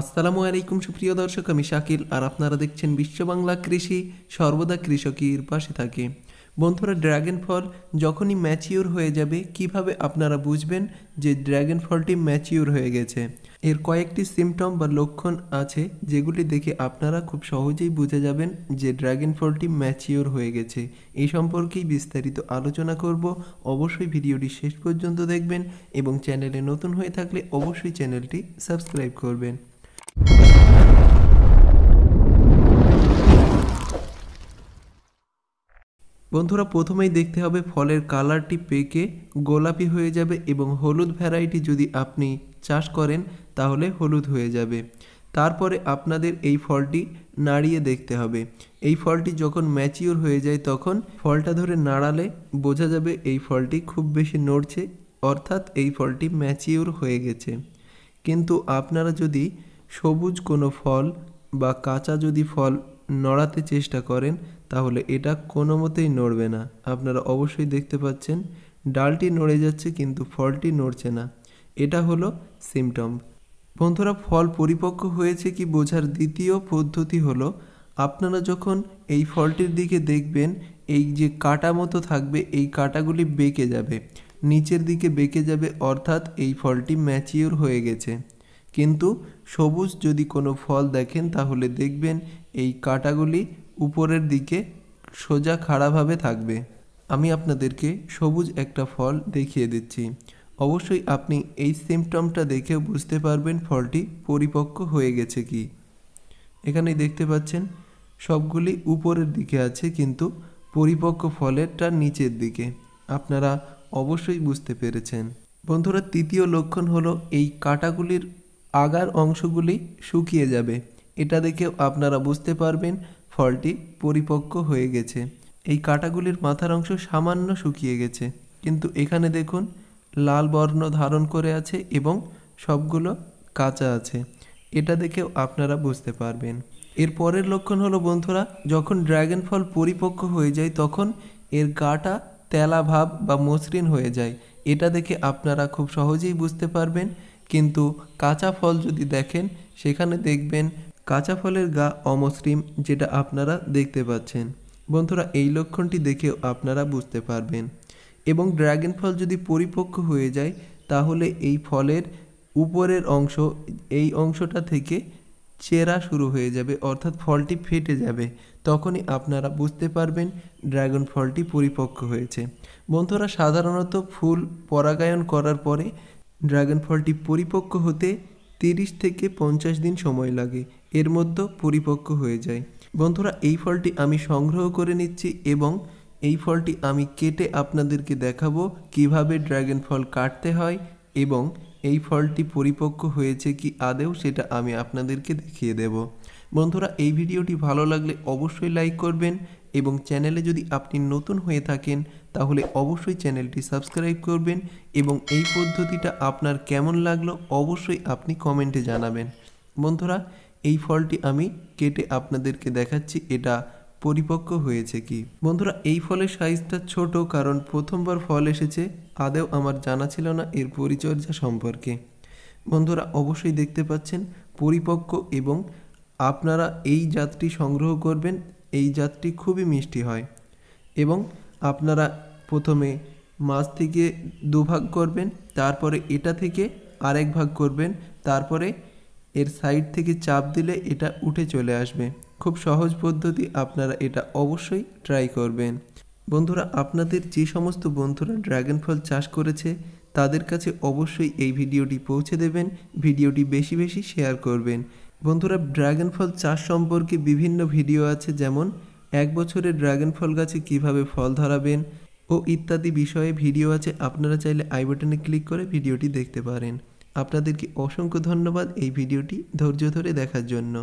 আসসালামু আলাইকুম সুপ্রিয় দর্শক আমি শাকিল আর আপনারা দেখছেন বিশ্ব বাংলা কৃষি সর্বদা কৃষকের পাশে থাকে বন্ধুরা ড্রাগন ফল যখনই ম্যাচিওর হয়ে যাবে কিভাবে আপনারা বুঝবেন যে ড্রাগন ফলটি ম্যাচিওর হয়ে গেছে এর কয়েকটি সিমটম বা লক্ষণ আছে যেগুলি দেখে আপনারা খুব সহজেই বুঝে যাবেন যে ড্রাগন ফলটি ম্যাচিওর হয়ে গেছে এই সম্পর্কেই বিস্তারিত আলোচনা করব অবশ্যই ভিডিওটি শেষ পর্যন্ত দেখবেন এবং চ্যানেলে নতুন হয়ে থাকলে অবশ্যই চ্যানেলটি সাবস্ক্রাইব করবেন বন্ধুরা প্রথমেই দেখতে হবে ফলের কালারটি পেকে গোলাপি হয়ে যাবে এবং হলুদ ভ্যারাইটি যদি আপনি চাষ করেন তাহলে হলুদ হয়ে যাবে তারপরে আপনাদের এই ফলটি নাড়িয়ে দেখতে হবে এই ফলটি যখন ম্যাচিওর হয়ে যায় তখন ফলটা ধরে নাড়ালে বোঝা যাবে এই ফলটি খুব বেশি নড়ছে অর্থাৎ এই ফলটি ম্যাচিওর হয়ে গেছে কিন্তু আপনারা যদি সবুজ কোনো ফল বা কাঁচা যদি ফল নড়াতে চেষ্টা করেন তাহলে এটা কোনো মতেই নড়বে না আপনারা অবশ্যই দেখতে পাচ্ছেন ডালটি নড়ে যাচ্ছে কিন্তু ফলটি নড়ছে না এটা হলো সিমটম বন্ধুরা ফল পরিপক্ক হয়েছে কি বোঝার দ্বিতীয় পদ্ধতি হলো আপনারা যখন এই ফলটির দিকে দেখবেন এই যে কাটা মতো থাকবে এই কাটাগুলি বেঁকে যাবে নিচের দিকে বেঁকে যাবে অর্থাৎ এই ফলটি ম্যাচিওর হয়ে গেছে কিন্তু সবুজ যদি কোনো ফল দেখেন তাহলে দেখবেন এই কাঁটাগুলি উপরের দিকে সোজা খাড়াভাবে থাকবে আমি আপনাদেরকে সবুজ একটা ফল দেখিয়ে দিচ্ছি অবশ্যই আপনি এই সিমটমটা দেখেও বুঝতে পারবেন ফলটি পরিপক্ক হয়ে গেছে কি এখানে দেখতে পাচ্ছেন সবগুলি উপরের দিকে আছে কিন্তু পরিপক্ক ফলেরটা নিচের দিকে আপনারা অবশ্যই বুঝতে পেরেছেন বন্ধুরা তৃতীয় লক্ষণ হলো এই কাঁটাগুলির আগার অংশগুলি শুকিয়ে যাবে এটা দেখে আপনারা বুঝতে পারবেন ফলটি পরিপক্ক হয়ে গেছে এই কাঁটাগুলির মাথার অংশ সামান্য শুকিয়ে গেছে কিন্তু এখানে দেখুন লাল বর্ণ ধারণ করে আছে এবং সবগুলো কাঁচা আছে এটা দেখেও আপনারা বুঝতে পারবেন এর পরের লক্ষণ হলো বন্ধুরা যখন ড্রাগন ফল পরিপক্ক হয়ে যায় তখন এর গাটা তেলা ভাব বা মসৃণ হয়ে যায় এটা দেখে আপনারা খুব সহজেই বুঝতে পারবেন কিন্তু কাঁচা ফল যদি দেখেন সেখানে দেখবেন কাঁচা ফলের গা অমসৃণ যেটা আপনারা দেখতে পাচ্ছেন বন্ধুরা এই লক্ষণটি দেখেও আপনারা বুঝতে পারবেন এবং ড্রাগন ফল যদি পরিপক্ক হয়ে যায় তাহলে এই ফলের উপরের অংশ এই অংশটা থেকে চেরা শুরু হয়ে যাবে অর্থাৎ ফলটি ফেটে যাবে তখনই আপনারা বুঝতে পারবেন ড্রাগন ফলটি পরিপক্ক হয়েছে বন্ধুরা সাধারণত ফুল পরাগায়ন করার পরে ড্রাগন ফলটি পরিপক্ক হতে তিরিশ থেকে পঞ্চাশ দিন সময় লাগে এর মধ্যে পরিপক্ক হয়ে যায় বন্ধুরা এই ফলটি আমি সংগ্রহ করে নিচ্ছি এবং এই ফলটি আমি কেটে আপনাদেরকে দেখাবো কিভাবে ড্রাগন ফল কাটতে হয় এবং এই ফলটি পরিপক্ক হয়েছে কি আদেও সেটা আমি আপনাদেরকে দেখিয়ে দেব বন্ধুরা এই ভিডিওটি ভালো লাগলে অবশ্যই লাইক করবেন এবং চ্যানেলে যদি আপনি নতুন হয়ে থাকেন তাহলে অবশ্যই চ্যানেলটি সাবস্ক্রাইব করবেন এবং এই পদ্ধতিটা আপনার কেমন লাগলো অবশ্যই আপনি কমেন্টে জানাবেন বন্ধুরা এই ফলটি আমি কেটে আপনাদেরকে দেখাচ্ছি এটা পরিপক্ক হয়েছে কি বন্ধুরা এই ফলের সাইজটা ছোট কারণ প্রথমবার ফল এসেছে আদেও আমার জানা ছিল না এর পরিচর্যা সম্পর্কে বন্ধুরা অবশ্যই দেখতে পাচ্ছেন পরিপক্ক এবং আপনারা এই জাতটি সংগ্রহ করবেন এই জাতটি খুবই মিষ্টি হয় এবং আপনারা প্রথমে মাছ থেকে দুভাগ করবেন তারপরে এটা থেকে আরেক ভাগ করবেন তারপরে এর সাইড থেকে চাপ দিলে এটা উঠে চলে আসবে খুব সহজ পদ্ধতি আপনারা এটা অবশ্যই ট্রাই করবেন বন্ধুরা আপনাদের যে সমস্ত বন্ধুরা ড্রাগন ফল চাষ করেছে তাদের কাছে অবশ্যই এই ভিডিওটি পৌঁছে দেবেন ভিডিওটি বেশি বেশি শেয়ার করবেন বন্ধুরা ড্রাগন ফল চাষ সম্পর্কে বিভিন্ন ভিডিও আছে যেমন এক বছরে ড্রাগন ফল গাছে কিভাবে ফল ধরাবেন ও ইত্যাদি বিষয়ে ভিডিও আছে আপনারা চাইলে আই বাটনে ক্লিক করে ভিডিওটি দেখতে পারেন আপনাদেরকে অসংখ্য ধন্যবাদ এই ভিডিওটি ধৈর্য ধরে দেখার জন্য